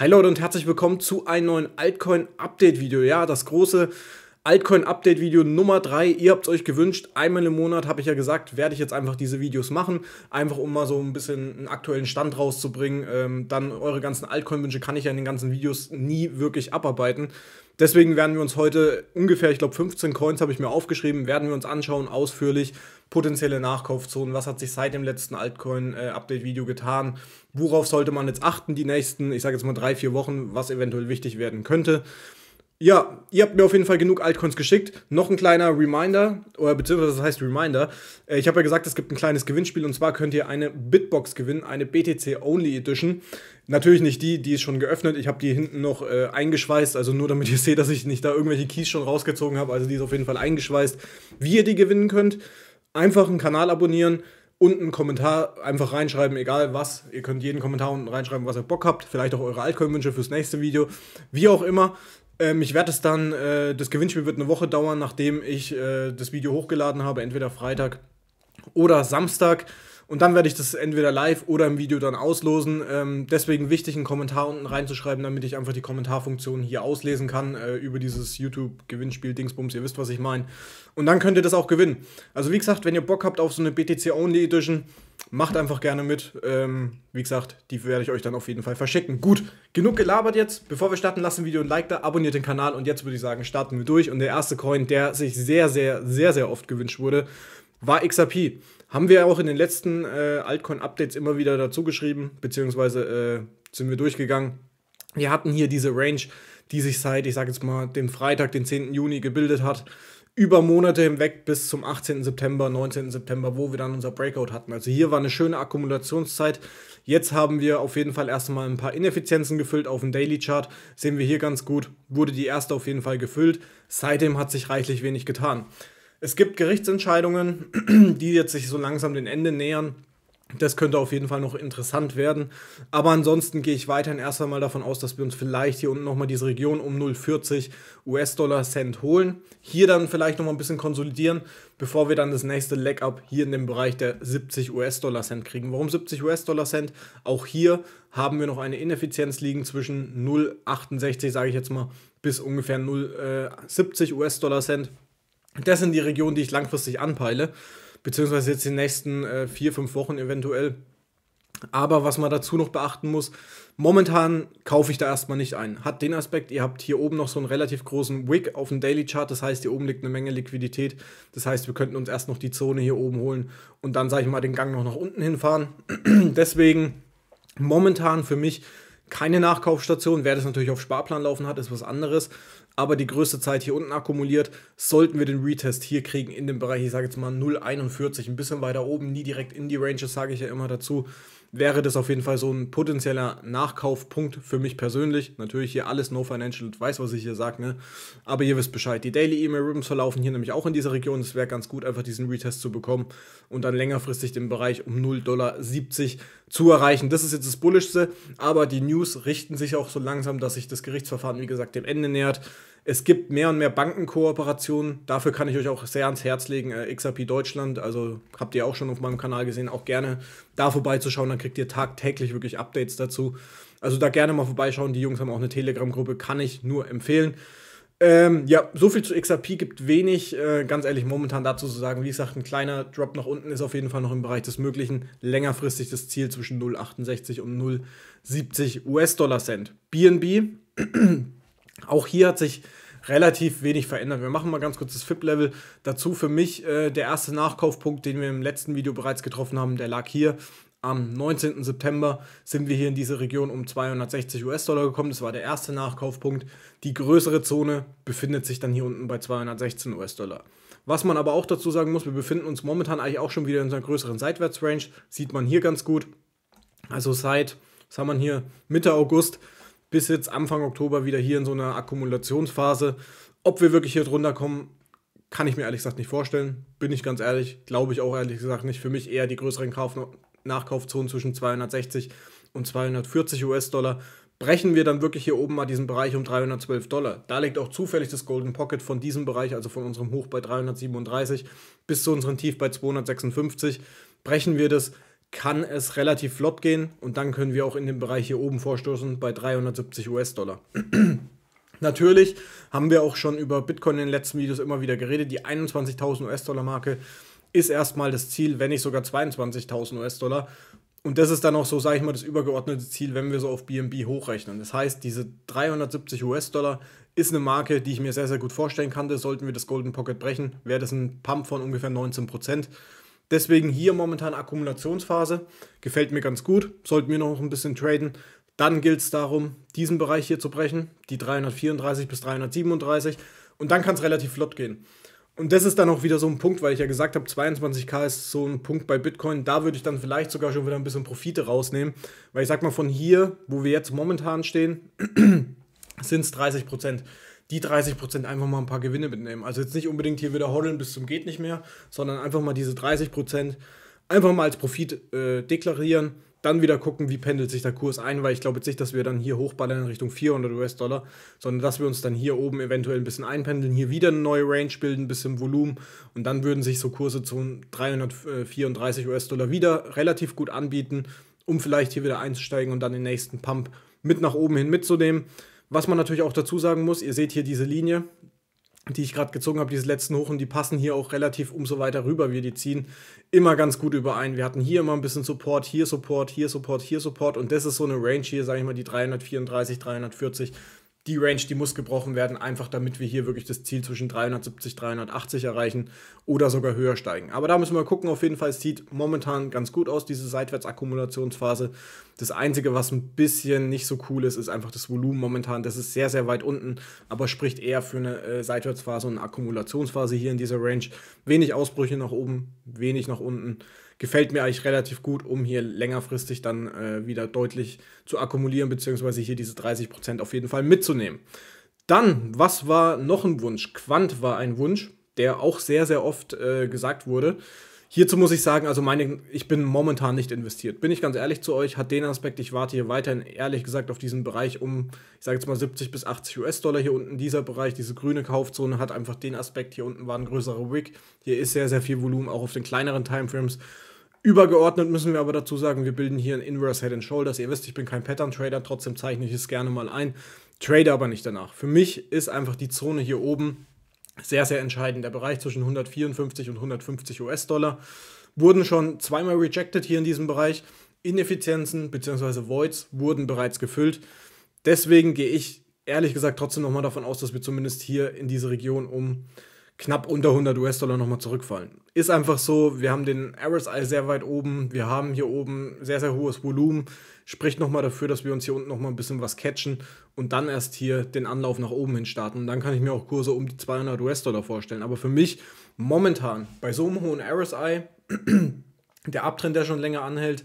Hi Leute und herzlich willkommen zu einem neuen Altcoin Update Video. Ja, das große Altcoin Update Video Nummer 3. Ihr habt es euch gewünscht. Einmal im Monat habe ich ja gesagt, werde ich jetzt einfach diese Videos machen. Einfach um mal so ein bisschen einen aktuellen Stand rauszubringen. Ähm, dann eure ganzen Altcoin Wünsche kann ich ja in den ganzen Videos nie wirklich abarbeiten. Deswegen werden wir uns heute ungefähr, ich glaube 15 Coins habe ich mir aufgeschrieben, werden wir uns anschauen ausführlich. Potenzielle Nachkaufzonen, was hat sich seit dem letzten Altcoin-Update-Video getan, worauf sollte man jetzt achten die nächsten, ich sage jetzt mal drei, vier Wochen, was eventuell wichtig werden könnte. Ja, ihr habt mir auf jeden Fall genug Altcoins geschickt. Noch ein kleiner Reminder, oder beziehungsweise das heißt Reminder. Äh, ich habe ja gesagt, es gibt ein kleines Gewinnspiel und zwar könnt ihr eine Bitbox gewinnen, eine BTC Only Edition. Natürlich nicht die, die ist schon geöffnet. Ich habe die hinten noch äh, eingeschweißt, also nur damit ihr seht, dass ich nicht da irgendwelche Keys schon rausgezogen habe. Also die ist auf jeden Fall eingeschweißt. Wie ihr die gewinnen könnt, einfach einen Kanal abonnieren, unten einen Kommentar einfach reinschreiben, egal was. Ihr könnt jeden Kommentar unten reinschreiben, was ihr Bock habt. Vielleicht auch eure Altcoin-Wünsche fürs nächste Video. Wie auch immer. Ähm, ich werde es dann, äh, das Gewinnspiel wird eine Woche dauern, nachdem ich äh, das Video hochgeladen habe, entweder Freitag oder Samstag. Und dann werde ich das entweder live oder im Video dann auslosen. Ähm, deswegen wichtig, einen Kommentar unten reinzuschreiben, damit ich einfach die Kommentarfunktion hier auslesen kann äh, über dieses YouTube-Gewinnspiel-Dingsbums. Ihr wisst, was ich meine. Und dann könnt ihr das auch gewinnen. Also wie gesagt, wenn ihr Bock habt auf so eine BTC-Only Edition, macht einfach gerne mit. Ähm, wie gesagt, die werde ich euch dann auf jeden Fall verschicken. Gut, genug gelabert jetzt. Bevor wir starten, lasst ein Video ein Like da, abonniert den Kanal und jetzt würde ich sagen, starten wir durch. Und der erste Coin, der sich sehr, sehr, sehr, sehr oft gewünscht wurde, war XRP. Haben wir auch in den letzten äh, Altcoin-Updates immer wieder dazu geschrieben, beziehungsweise äh, sind wir durchgegangen. Wir hatten hier diese Range, die sich seit, ich sage jetzt mal, dem Freitag, den 10. Juni gebildet hat, über Monate hinweg bis zum 18. September, 19. September, wo wir dann unser Breakout hatten. Also hier war eine schöne Akkumulationszeit. Jetzt haben wir auf jeden Fall erstmal ein paar Ineffizienzen gefüllt auf dem Daily Chart. Sehen wir hier ganz gut, wurde die erste auf jeden Fall gefüllt. Seitdem hat sich reichlich wenig getan. Es gibt Gerichtsentscheidungen, die jetzt sich so langsam dem Ende nähern. Das könnte auf jeden Fall noch interessant werden. Aber ansonsten gehe ich weiterhin erst einmal davon aus, dass wir uns vielleicht hier unten nochmal diese Region um 0,40 US-Dollar Cent holen. Hier dann vielleicht nochmal ein bisschen konsolidieren, bevor wir dann das nächste Leg-Up hier in dem Bereich der 70 US-Dollar Cent kriegen. Warum 70 US-Dollar Cent? Auch hier haben wir noch eine Ineffizienz liegen zwischen 0,68, sage ich jetzt mal, bis ungefähr 0,70 äh, US-Dollar Cent. Das sind die Regionen, die ich langfristig anpeile, beziehungsweise jetzt die nächsten äh, vier, fünf Wochen eventuell. Aber was man dazu noch beachten muss, momentan kaufe ich da erstmal nicht ein. Hat den Aspekt, ihr habt hier oben noch so einen relativ großen Wick auf dem Daily Chart, das heißt, hier oben liegt eine Menge Liquidität. Das heißt, wir könnten uns erst noch die Zone hier oben holen und dann, sage ich mal, den Gang noch nach unten hinfahren. Deswegen momentan für mich keine Nachkaufstation. Wer das natürlich auf Sparplan laufen hat, ist was anderes aber die größte Zeit hier unten akkumuliert. Sollten wir den Retest hier kriegen in dem Bereich, ich sage jetzt mal 0,41, ein bisschen weiter oben, nie direkt in die Ranges, sage ich ja immer dazu, wäre das auf jeden Fall so ein potenzieller Nachkaufpunkt für mich persönlich. Natürlich hier alles No Financial Advice, was ich hier sage, ne? Aber ihr wisst Bescheid. Die Daily Email mail Ribbons verlaufen hier nämlich auch in dieser Region. Es wäre ganz gut, einfach diesen Retest zu bekommen und dann längerfristig den Bereich um 0,70 Dollar zu erreichen. Das ist jetzt das Bullischste, aber die News richten sich auch so langsam, dass sich das Gerichtsverfahren, wie gesagt, dem Ende nähert. Es gibt mehr und mehr Bankenkooperationen. Dafür kann ich euch auch sehr ans Herz legen. Äh, XRP Deutschland, also habt ihr auch schon auf meinem Kanal gesehen, auch gerne da vorbeizuschauen. Dann kriegt ihr tagtäglich wirklich Updates dazu. Also da gerne mal vorbeischauen. Die Jungs haben auch eine Telegram-Gruppe, kann ich nur empfehlen. Ähm, ja, so viel zu XRP gibt wenig, äh, ganz ehrlich, momentan dazu zu sagen. Wie gesagt, ein kleiner Drop nach unten ist auf jeden Fall noch im Bereich des Möglichen. Längerfristig das Ziel zwischen 0,68 und 0,70 US-Dollar-Cent. BNB auch hier hat sich relativ wenig verändert. Wir machen mal ganz kurz das FIP-Level. Dazu für mich äh, der erste Nachkaufpunkt, den wir im letzten Video bereits getroffen haben, der lag hier. Am 19. September sind wir hier in diese Region um 260 US-Dollar gekommen. Das war der erste Nachkaufpunkt. Die größere Zone befindet sich dann hier unten bei 216 US-Dollar. Was man aber auch dazu sagen muss, wir befinden uns momentan eigentlich auch schon wieder in unserer größeren Seitwärtsrange. Sieht man hier ganz gut. Also seit, was haben wir hier, Mitte August bis jetzt Anfang Oktober wieder hier in so einer Akkumulationsphase. Ob wir wirklich hier drunter kommen, kann ich mir ehrlich gesagt nicht vorstellen. Bin ich ganz ehrlich, glaube ich auch ehrlich gesagt nicht. Für mich eher die größeren Kauf Nachkaufzonen zwischen 260 und 240 US-Dollar. Brechen wir dann wirklich hier oben mal diesen Bereich um 312 Dollar. Da liegt auch zufällig das Golden Pocket von diesem Bereich, also von unserem Hoch bei 337 bis zu unserem Tief bei 256. Brechen wir das, kann es relativ flott gehen und dann können wir auch in den Bereich hier oben vorstoßen bei 370 US-Dollar. Natürlich haben wir auch schon über Bitcoin in den letzten Videos immer wieder geredet. Die 21.000 US-Dollar-Marke ist erstmal das Ziel, wenn nicht sogar 22.000 US-Dollar. Und das ist dann auch so, sage ich mal, das übergeordnete Ziel, wenn wir so auf BNB hochrechnen. Das heißt, diese 370 US-Dollar ist eine Marke, die ich mir sehr, sehr gut vorstellen kannte. sollten wir das Golden Pocket brechen, wäre das ein Pump von ungefähr 19 Prozent. Deswegen hier momentan Akkumulationsphase. Gefällt mir ganz gut. Sollten wir noch ein bisschen traden. Dann gilt es darum, diesen Bereich hier zu brechen, die 334 bis 337. Und dann kann es relativ flott gehen. Und das ist dann auch wieder so ein Punkt, weil ich ja gesagt habe, 22k ist so ein Punkt bei Bitcoin. Da würde ich dann vielleicht sogar schon wieder ein bisschen Profite rausnehmen. Weil ich sag mal, von hier, wo wir jetzt momentan stehen, sind es 30 die 30% einfach mal ein paar Gewinne mitnehmen. Also jetzt nicht unbedingt hier wieder hodeln bis zum geht nicht mehr, sondern einfach mal diese 30% einfach mal als Profit äh, deklarieren. Dann wieder gucken, wie pendelt sich der Kurs ein, weil ich glaube jetzt nicht, dass wir dann hier hochballern in Richtung 400 US-Dollar, sondern dass wir uns dann hier oben eventuell ein bisschen einpendeln, hier wieder eine neue Range bilden, ein bisschen Volumen und dann würden sich so Kurse zu 334 US-Dollar wieder relativ gut anbieten, um vielleicht hier wieder einzusteigen und dann den nächsten Pump mit nach oben hin mitzunehmen. Was man natürlich auch dazu sagen muss, ihr seht hier diese Linie, die ich gerade gezogen habe, diese letzten Hochen, die passen hier auch relativ umso weiter rüber, wie die ziehen, immer ganz gut überein. Wir hatten hier immer ein bisschen Support, hier Support, hier Support, hier Support und das ist so eine Range hier, sage ich mal, die 334, 340 die Range, die muss gebrochen werden, einfach damit wir hier wirklich das Ziel zwischen 370, 380 erreichen oder sogar höher steigen. Aber da müssen wir gucken, auf jeden Fall sieht momentan ganz gut aus, diese Seitwärtsakkumulationsphase. Das Einzige, was ein bisschen nicht so cool ist, ist einfach das Volumen momentan. Das ist sehr, sehr weit unten, aber spricht eher für eine äh, Seitwärtsphase und eine Akkumulationsphase hier in dieser Range. Wenig Ausbrüche nach oben, wenig nach unten gefällt mir eigentlich relativ gut, um hier längerfristig dann äh, wieder deutlich zu akkumulieren, beziehungsweise hier diese 30% auf jeden Fall mitzunehmen. Dann, was war noch ein Wunsch? Quant war ein Wunsch, der auch sehr, sehr oft äh, gesagt wurde. Hierzu muss ich sagen, also meine, ich bin momentan nicht investiert. Bin ich ganz ehrlich zu euch, hat den Aspekt, ich warte hier weiterhin ehrlich gesagt auf diesen Bereich um, ich sage jetzt mal 70 bis 80 US-Dollar hier unten. Dieser Bereich, diese grüne Kaufzone hat einfach den Aspekt, hier unten war ein größerer Wick. Hier ist sehr, sehr viel Volumen, auch auf den kleineren Timeframes. Übergeordnet müssen wir aber dazu sagen, wir bilden hier ein Inverse Head and Shoulders. Ihr wisst, ich bin kein Pattern Trader, trotzdem zeichne ich es gerne mal ein. Trade aber nicht danach. Für mich ist einfach die Zone hier oben sehr, sehr entscheidend. Der Bereich zwischen 154 und 150 US-Dollar wurden schon zweimal rejected hier in diesem Bereich. Ineffizienzen bzw. Voids wurden bereits gefüllt. Deswegen gehe ich ehrlich gesagt trotzdem nochmal davon aus, dass wir zumindest hier in diese Region um knapp unter 100 US-Dollar nochmal zurückfallen. Ist einfach so, wir haben den RSI sehr weit oben, wir haben hier oben sehr, sehr hohes Volumen, spricht nochmal dafür, dass wir uns hier unten nochmal ein bisschen was catchen und dann erst hier den Anlauf nach oben hin starten. Und dann kann ich mir auch Kurse um die 200 US-Dollar vorstellen. Aber für mich momentan bei so einem hohen RSI, der Abtrend, der schon länger anhält,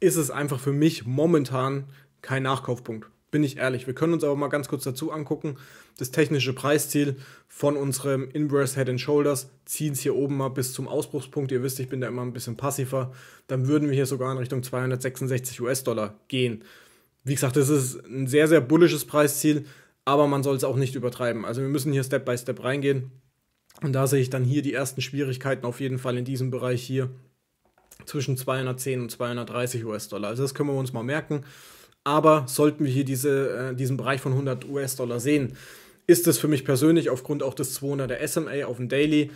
ist es einfach für mich momentan kein Nachkaufpunkt bin ich ehrlich. Wir können uns aber mal ganz kurz dazu angucken. Das technische Preisziel von unserem Inverse Head and Shoulders ziehen es hier oben mal bis zum Ausbruchspunkt. Ihr wisst, ich bin da immer ein bisschen passiver. Dann würden wir hier sogar in Richtung 266 US-Dollar gehen. Wie gesagt, das ist ein sehr, sehr bullisches Preisziel, aber man soll es auch nicht übertreiben. Also wir müssen hier Step by Step reingehen. Und da sehe ich dann hier die ersten Schwierigkeiten auf jeden Fall in diesem Bereich hier zwischen 210 und 230 US-Dollar. Also das können wir uns mal merken. Aber sollten wir hier diese, äh, diesen Bereich von 100 US-Dollar sehen, ist es für mich persönlich aufgrund auch des 200er SMA auf dem Daily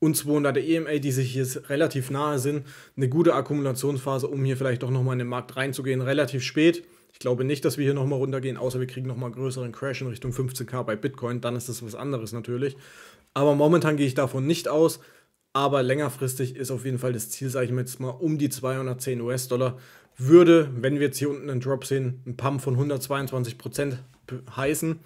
und 200er EMA, die sich hier relativ nahe sind, eine gute Akkumulationsphase, um hier vielleicht doch nochmal in den Markt reinzugehen, relativ spät. Ich glaube nicht, dass wir hier nochmal runtergehen, außer wir kriegen nochmal größeren Crash in Richtung 15k bei Bitcoin, dann ist das was anderes natürlich. Aber momentan gehe ich davon nicht aus, aber längerfristig ist auf jeden Fall das Ziel, sage ich mir jetzt mal, um die 210 US-Dollar, würde, wenn wir jetzt hier unten einen Drop sehen, ein Pump von 122% heißen.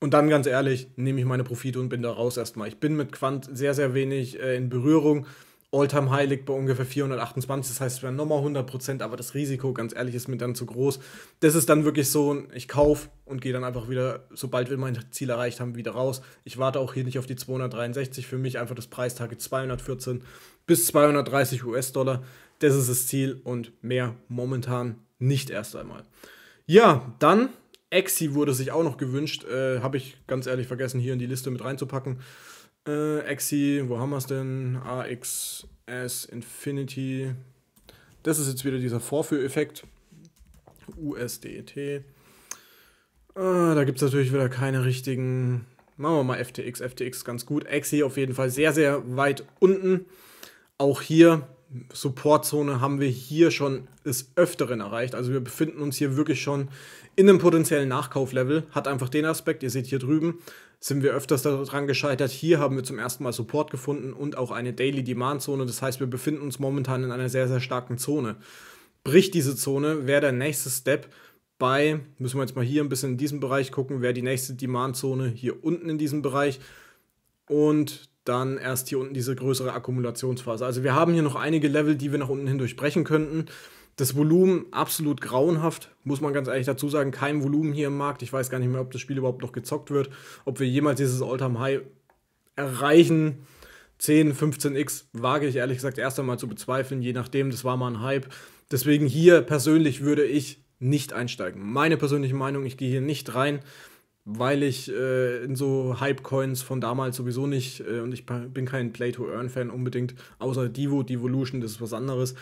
Und dann ganz ehrlich, nehme ich meine Profite und bin da raus erstmal. Ich bin mit Quant sehr, sehr wenig äh, in Berührung. Alltime High liegt bei ungefähr 428, das heißt, es wären nochmal 100%, aber das Risiko, ganz ehrlich, ist mir dann zu groß. Das ist dann wirklich so, ich kaufe und gehe dann einfach wieder, sobald wir mein Ziel erreicht haben, wieder raus. Ich warte auch hier nicht auf die 263, für mich einfach das Preistage 214 bis 230 US-Dollar. Das ist das Ziel und mehr momentan nicht erst einmal. Ja, dann Exi wurde sich auch noch gewünscht. Äh, Habe ich ganz ehrlich vergessen, hier in die Liste mit reinzupacken. Äh, Exi, wo haben wir es denn? AXS Infinity. Das ist jetzt wieder dieser Vorführeffekt. USDT. Äh, da gibt es natürlich wieder keine richtigen. Machen wir mal FTX. FTX ganz gut. Exi auf jeden Fall sehr, sehr weit unten. Auch hier Supportzone haben wir hier schon des Öfteren erreicht. Also wir befinden uns hier wirklich schon in einem potenziellen Nachkauflevel. Hat einfach den Aspekt, ihr seht hier drüben, sind wir öfters daran gescheitert. Hier haben wir zum ersten Mal Support gefunden und auch eine Daily Demand Zone. Das heißt, wir befinden uns momentan in einer sehr, sehr starken Zone. Bricht diese Zone, wäre der nächste Step bei, müssen wir jetzt mal hier ein bisschen in diesem Bereich gucken, wäre die nächste Demand Zone hier unten in diesem Bereich. Und dann erst hier unten diese größere Akkumulationsphase. Also wir haben hier noch einige Level, die wir nach unten hin durchbrechen könnten. Das Volumen absolut grauenhaft, muss man ganz ehrlich dazu sagen, kein Volumen hier im Markt. Ich weiß gar nicht mehr, ob das Spiel überhaupt noch gezockt wird, ob wir jemals dieses all time High erreichen. 10, 15x wage ich ehrlich gesagt erst einmal zu bezweifeln, je nachdem, das war mal ein Hype. Deswegen hier persönlich würde ich nicht einsteigen. Meine persönliche Meinung, ich gehe hier nicht rein weil ich äh, in so Hype-Coins von damals sowieso nicht äh, und ich bin kein Play-to-Earn-Fan unbedingt, außer Divo, Devolution, das ist was anderes.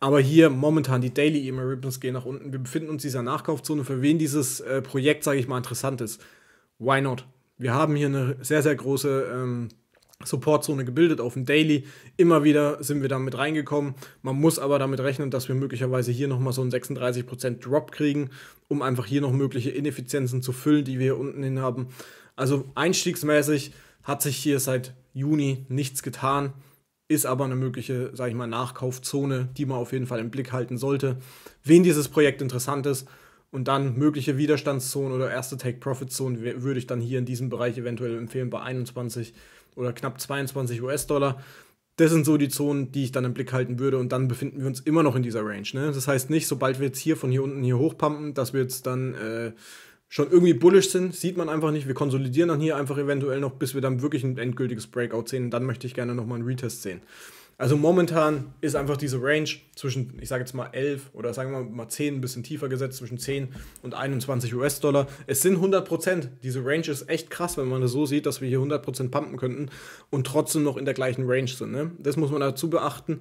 Aber hier momentan die Daily Emeralds gehen nach unten. Wir befinden uns in dieser Nachkaufzone. Für wen dieses äh, Projekt, sage ich mal, interessant ist, why not? Wir haben hier eine sehr, sehr große ähm, Supportzone gebildet auf dem Daily. Immer wieder sind wir damit reingekommen. Man muss aber damit rechnen, dass wir möglicherweise hier nochmal so einen 36% Drop kriegen, um einfach hier noch mögliche Ineffizienzen zu füllen, die wir hier unten hin haben. Also einstiegsmäßig hat sich hier seit Juni nichts getan, ist aber eine mögliche, sage ich mal, Nachkaufzone, die man auf jeden Fall im Blick halten sollte. Wen dieses Projekt interessant ist, und dann mögliche Widerstandszonen oder erste Take-Profit-Zonen würde ich dann hier in diesem Bereich eventuell empfehlen bei 21 oder knapp 22 US-Dollar. Das sind so die Zonen, die ich dann im Blick halten würde und dann befinden wir uns immer noch in dieser Range. Ne? Das heißt nicht, sobald wir jetzt hier von hier unten hier hochpumpen, dass wir jetzt dann äh, schon irgendwie bullish sind, sieht man einfach nicht. Wir konsolidieren dann hier einfach eventuell noch, bis wir dann wirklich ein endgültiges Breakout sehen. Und dann möchte ich gerne nochmal einen Retest sehen. Also momentan ist einfach diese Range zwischen, ich sage jetzt mal 11 oder sagen wir mal 10, ein bisschen tiefer gesetzt, zwischen 10 und 21 US-Dollar. Es sind 100 Prozent. Diese Range ist echt krass, wenn man das so sieht, dass wir hier 100 Prozent pumpen könnten und trotzdem noch in der gleichen Range sind. Ne? Das muss man dazu beachten.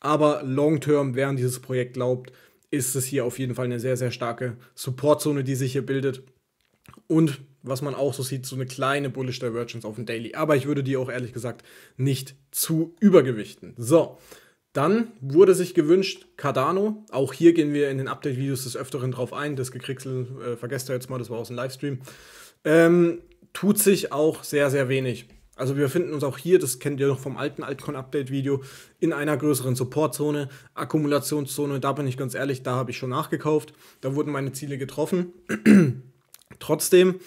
Aber long-term, während dieses Projekt glaubt, ist es hier auf jeden Fall eine sehr, sehr starke Supportzone, die sich hier bildet. Und was man auch so sieht, so eine kleine Bullish Divergence auf dem Daily. Aber ich würde die auch ehrlich gesagt nicht zu übergewichten. So, dann wurde sich gewünscht Cardano. Auch hier gehen wir in den Update-Videos des Öfteren drauf ein. Das Gekricksel äh, vergesst ihr jetzt mal, das war aus dem Livestream. Ähm, tut sich auch sehr, sehr wenig. Also wir befinden uns auch hier, das kennt ihr noch vom alten Altcoin-Update-Video, in einer größeren Supportzone, Akkumulationszone. Da bin ich ganz ehrlich, da habe ich schon nachgekauft. Da wurden meine Ziele getroffen. Trotzdem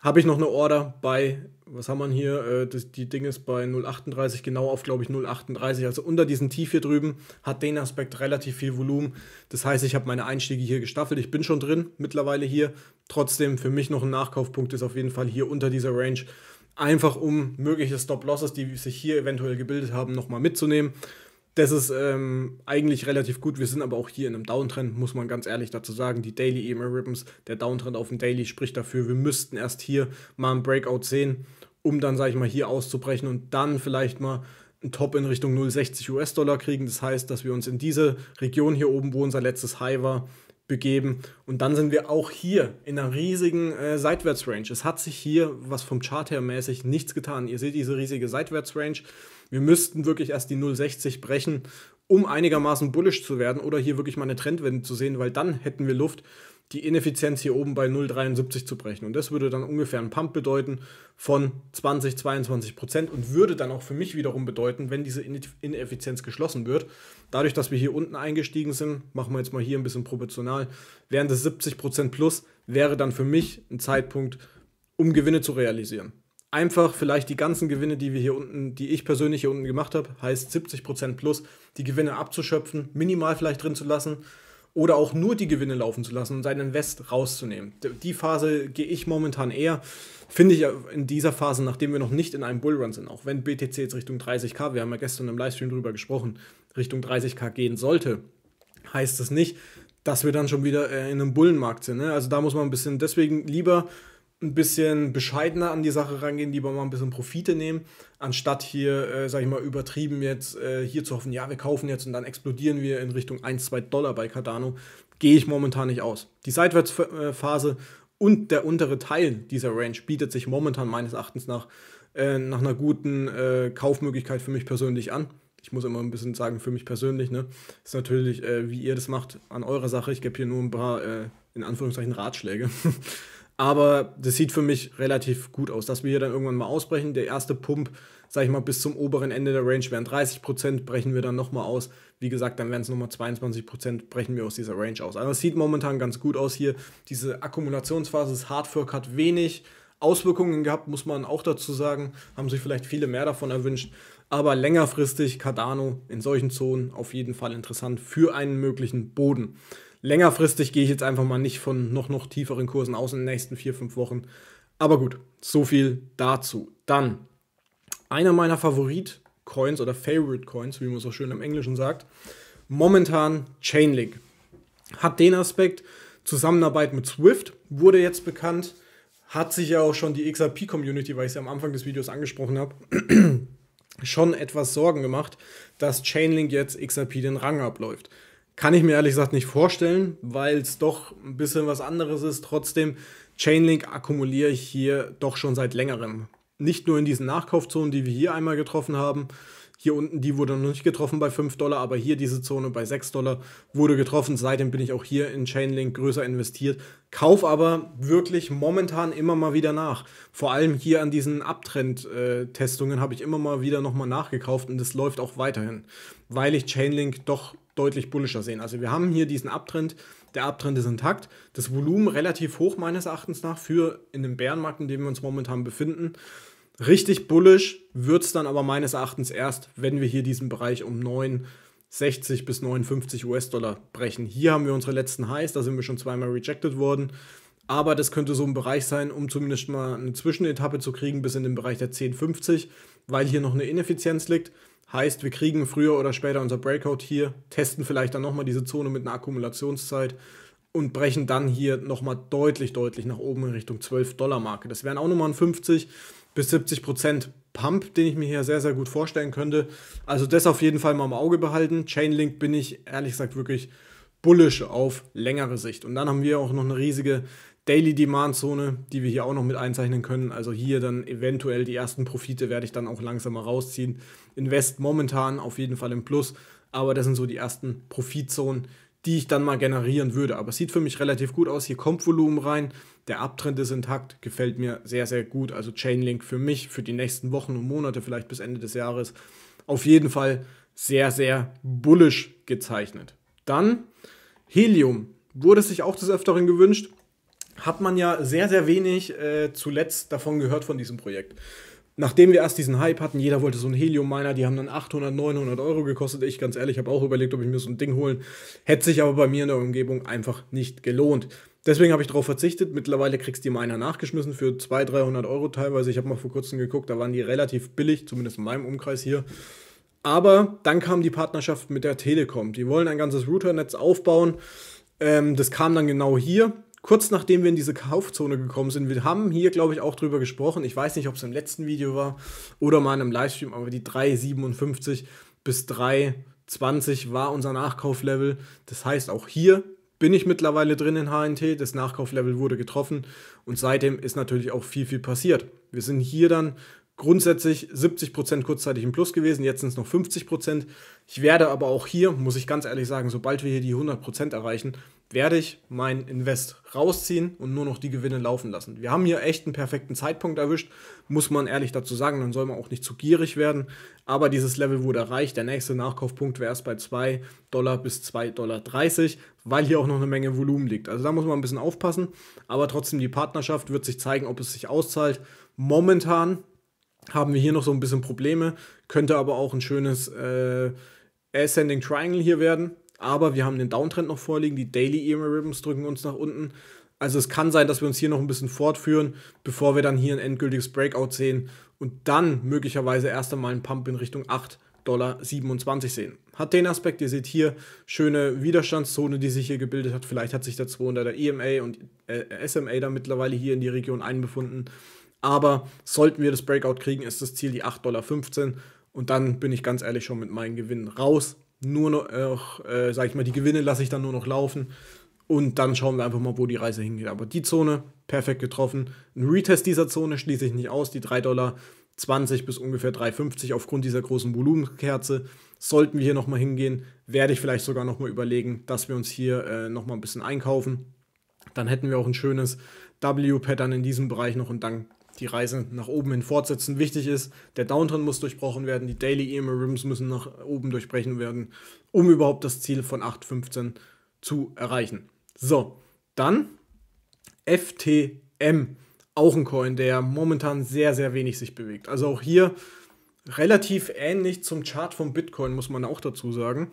habe ich noch eine Order bei, was haben wir hier? Äh, das, die Ding ist bei 0,38, genau auf, glaube ich, 0,38. Also unter diesem Tief hier drüben hat den Aspekt relativ viel Volumen. Das heißt, ich habe meine Einstiege hier gestaffelt. Ich bin schon drin mittlerweile hier. Trotzdem für mich noch ein Nachkaufpunkt ist auf jeden Fall hier unter dieser Range. Einfach um mögliche Stop-Losses, die sich hier eventuell gebildet haben, nochmal mitzunehmen das ist ähm, eigentlich relativ gut. Wir sind aber auch hier in einem Downtrend, muss man ganz ehrlich dazu sagen. Die Daily EMA Ribbons, der Downtrend auf dem Daily spricht dafür, wir müssten erst hier mal einen Breakout sehen, um dann, sage ich mal, hier auszubrechen und dann vielleicht mal einen Top in Richtung 0,60 US-Dollar kriegen. Das heißt, dass wir uns in diese Region hier oben, wo unser letztes High war, begeben. Und dann sind wir auch hier in einer riesigen äh, Seitwärtsrange. Es hat sich hier, was vom Chart her mäßig, nichts getan. Ihr seht diese riesige Seitwärtsrange. range wir müssten wirklich erst die 0,60 brechen, um einigermaßen bullisch zu werden oder hier wirklich mal eine Trendwende zu sehen, weil dann hätten wir Luft, die Ineffizienz hier oben bei 0,73 zu brechen. Und das würde dann ungefähr einen Pump bedeuten von 20, 22 Prozent und würde dann auch für mich wiederum bedeuten, wenn diese Ineffizienz geschlossen wird, dadurch, dass wir hier unten eingestiegen sind, machen wir jetzt mal hier ein bisschen proportional, wären das 70 Prozent plus, wäre dann für mich ein Zeitpunkt, um Gewinne zu realisieren einfach vielleicht die ganzen Gewinne, die wir hier unten, die ich persönlich hier unten gemacht habe, heißt 70% plus, die Gewinne abzuschöpfen, minimal vielleicht drin zu lassen oder auch nur die Gewinne laufen zu lassen und seinen Invest rauszunehmen. Die Phase gehe ich momentan eher, finde ich in dieser Phase, nachdem wir noch nicht in einem Bullrun sind, auch wenn BTC jetzt Richtung 30k, wir haben ja gestern im Livestream drüber gesprochen, Richtung 30k gehen sollte, heißt das nicht, dass wir dann schon wieder äh, in einem Bullenmarkt sind. Ne? Also da muss man ein bisschen deswegen lieber ein bisschen bescheidener an die Sache rangehen, lieber mal ein bisschen Profite nehmen, anstatt hier, äh, sag ich mal, übertrieben jetzt äh, hier zu hoffen, ja, wir kaufen jetzt und dann explodieren wir in Richtung 1, 2 Dollar bei Cardano, gehe ich momentan nicht aus. Die Seitwärtsphase und der untere Teil dieser Range bietet sich momentan meines Erachtens nach, äh, nach einer guten äh, Kaufmöglichkeit für mich persönlich an. Ich muss immer ein bisschen sagen, für mich persönlich, ne? Ist natürlich, äh, wie ihr das macht, an eurer Sache. Ich gebe hier nur ein paar, äh, in Anführungszeichen, Ratschläge. Aber das sieht für mich relativ gut aus, dass wir hier dann irgendwann mal ausbrechen. Der erste Pump, sage ich mal, bis zum oberen Ende der Range wären 30%, brechen wir dann nochmal aus. Wie gesagt, dann wären es nochmal 22%, brechen wir aus dieser Range aus. Also es sieht momentan ganz gut aus hier. Diese Akkumulationsphase, das Hardfork hat wenig Auswirkungen gehabt, muss man auch dazu sagen. Haben sich vielleicht viele mehr davon erwünscht. Aber längerfristig Cardano in solchen Zonen auf jeden Fall interessant für einen möglichen Boden längerfristig gehe ich jetzt einfach mal nicht von noch, noch tieferen Kursen aus in den nächsten vier, fünf Wochen. Aber gut, so viel dazu. Dann einer meiner Favorit-Coins oder Favorite Coins, wie man so schön im Englischen sagt, momentan Chainlink. Hat den Aspekt, Zusammenarbeit mit Swift wurde jetzt bekannt, hat sich ja auch schon die XRP-Community, weil ich es ja am Anfang des Videos angesprochen habe, schon etwas Sorgen gemacht, dass Chainlink jetzt XRP den Rang abläuft. Kann ich mir ehrlich gesagt nicht vorstellen, weil es doch ein bisschen was anderes ist. Trotzdem, Chainlink akkumuliere ich hier doch schon seit längerem. Nicht nur in diesen Nachkaufzonen, die wir hier einmal getroffen haben. Hier unten, die wurde noch nicht getroffen bei 5 Dollar, aber hier diese Zone bei 6 Dollar wurde getroffen. Seitdem bin ich auch hier in Chainlink größer investiert. Kauf aber wirklich momentan immer mal wieder nach. Vor allem hier an diesen Abtrend-Testungen äh, habe ich immer mal wieder nochmal nachgekauft und das läuft auch weiterhin, weil ich Chainlink doch deutlich bullischer sehen. Also wir haben hier diesen Abtrend, der Abtrend ist intakt, das Volumen relativ hoch meines Erachtens nach für in dem Bärenmarkt, in dem wir uns momentan befinden. Richtig bullisch wird es dann aber meines Erachtens erst, wenn wir hier diesen Bereich um 960 bis 9,50 US-Dollar brechen. Hier haben wir unsere letzten Highs, da sind wir schon zweimal rejected worden. Aber das könnte so ein Bereich sein, um zumindest mal eine Zwischenetappe zu kriegen bis in den Bereich der 1050 weil hier noch eine Ineffizienz liegt. Heißt, wir kriegen früher oder später unser Breakout hier, testen vielleicht dann nochmal diese Zone mit einer Akkumulationszeit und brechen dann hier nochmal deutlich, deutlich nach oben in Richtung 12-Dollar-Marke. Das wären auch nochmal ein 50 bis 70 Prozent Pump, den ich mir hier sehr, sehr gut vorstellen könnte. Also das auf jeden Fall mal im Auge behalten. Chainlink bin ich ehrlich gesagt wirklich bullish auf längere Sicht. Und dann haben wir auch noch eine riesige Daily Demand Zone, die wir hier auch noch mit einzeichnen können. Also hier dann eventuell die ersten Profite werde ich dann auch langsam mal rausziehen. Invest momentan auf jeden Fall im Plus, aber das sind so die ersten Profitzonen, die ich dann mal generieren würde. Aber es sieht für mich relativ gut aus. Hier kommt Volumen rein. Der Abtrend ist intakt, gefällt mir sehr, sehr gut. Also Chainlink für mich, für die nächsten Wochen und Monate, vielleicht bis Ende des Jahres, auf jeden Fall sehr, sehr bullisch gezeichnet. Dann Helium. Wurde sich auch des Öfteren gewünscht hat man ja sehr, sehr wenig äh, zuletzt davon gehört von diesem Projekt. Nachdem wir erst diesen Hype hatten, jeder wollte so einen Helium-Miner, die haben dann 800, 900 Euro gekostet. Ich, ganz ehrlich, habe auch überlegt, ob ich mir so ein Ding holen. Hätte sich aber bei mir in der Umgebung einfach nicht gelohnt. Deswegen habe ich darauf verzichtet. Mittlerweile kriegst du die Miner nachgeschmissen für 200, 300 Euro teilweise. Ich habe mal vor kurzem geguckt, da waren die relativ billig, zumindest in meinem Umkreis hier. Aber dann kam die Partnerschaft mit der Telekom. Die wollen ein ganzes Routernetz aufbauen. Ähm, das kam dann genau hier kurz nachdem wir in diese Kaufzone gekommen sind, wir haben hier, glaube ich, auch drüber gesprochen. Ich weiß nicht, ob es im letzten Video war oder mal in einem Livestream, aber die 3,57 bis 3,20 war unser Nachkauflevel. Das heißt, auch hier bin ich mittlerweile drin in HNT. Das Nachkauflevel wurde getroffen und seitdem ist natürlich auch viel, viel passiert. Wir sind hier dann grundsätzlich 70 kurzzeitig im Plus gewesen, jetzt sind es noch 50 Ich werde aber auch hier, muss ich ganz ehrlich sagen, sobald wir hier die 100 erreichen, werde ich mein Invest rausziehen und nur noch die Gewinne laufen lassen. Wir haben hier echt einen perfekten Zeitpunkt erwischt, muss man ehrlich dazu sagen, dann soll man auch nicht zu gierig werden. Aber dieses Level wurde erreicht, der nächste Nachkaufpunkt wäre erst bei 2 Dollar bis 2,30 Dollar, weil hier auch noch eine Menge Volumen liegt. Also da muss man ein bisschen aufpassen, aber trotzdem die Partnerschaft wird sich zeigen, ob es sich auszahlt. Momentan haben wir hier noch so ein bisschen Probleme. Könnte aber auch ein schönes äh, Ascending Triangle hier werden. Aber wir haben den Downtrend noch vorliegen. Die Daily EMA Ribbons drücken uns nach unten. Also es kann sein, dass wir uns hier noch ein bisschen fortführen, bevor wir dann hier ein endgültiges Breakout sehen und dann möglicherweise erst einmal einen Pump in Richtung 8,27 Dollar sehen. Hat den Aspekt, ihr seht hier schöne Widerstandszone, die sich hier gebildet hat. Vielleicht hat sich der 200er EMA und äh, SMA da mittlerweile hier in die Region einbefunden. Aber sollten wir das Breakout kriegen, ist das Ziel die 8,15 Dollar. Und dann bin ich ganz ehrlich schon mit meinen Gewinnen raus. Nur noch, äh, äh, sag ich mal, die Gewinne lasse ich dann nur noch laufen. Und dann schauen wir einfach mal, wo die Reise hingeht. Aber die Zone, perfekt getroffen. Ein Retest dieser Zone schließe ich nicht aus. Die 3,20 Dollar bis ungefähr 3,50 aufgrund dieser großen Volumenkerze. Sollten wir hier nochmal hingehen, werde ich vielleicht sogar nochmal überlegen, dass wir uns hier äh, nochmal ein bisschen einkaufen. Dann hätten wir auch ein schönes W-Pattern in diesem Bereich noch und dann die Reise nach oben hin fortsetzen wichtig ist. Der Downtrend muss durchbrochen werden, die Daily EMA Rims müssen nach oben durchbrechen werden, um überhaupt das Ziel von 8,15 zu erreichen. So, dann FTM, auch ein Coin, der momentan sehr, sehr wenig sich bewegt. Also auch hier relativ ähnlich zum Chart von Bitcoin, muss man auch dazu sagen.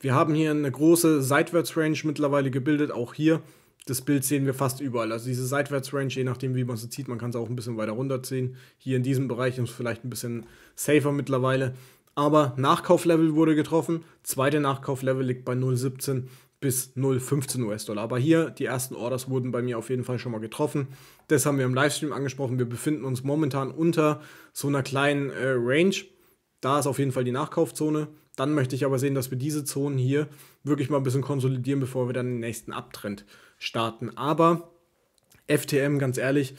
Wir haben hier eine große Seitwärtsrange mittlerweile gebildet, auch hier das Bild sehen wir fast überall. Also diese Seitwärtsrange, je nachdem, wie man sie zieht, man kann sie auch ein bisschen weiter runterziehen. Hier in diesem Bereich ist es vielleicht ein bisschen safer mittlerweile. Aber Nachkauflevel wurde getroffen. Zweite Nachkauflevel liegt bei 0,17 bis 0,15 US-Dollar. Aber hier, die ersten Orders wurden bei mir auf jeden Fall schon mal getroffen. Das haben wir im Livestream angesprochen. Wir befinden uns momentan unter so einer kleinen äh, Range. Da ist auf jeden Fall die Nachkaufzone. Dann möchte ich aber sehen, dass wir diese Zonen hier wirklich mal ein bisschen konsolidieren, bevor wir dann den nächsten Abtrend starten. Aber FTM, ganz ehrlich,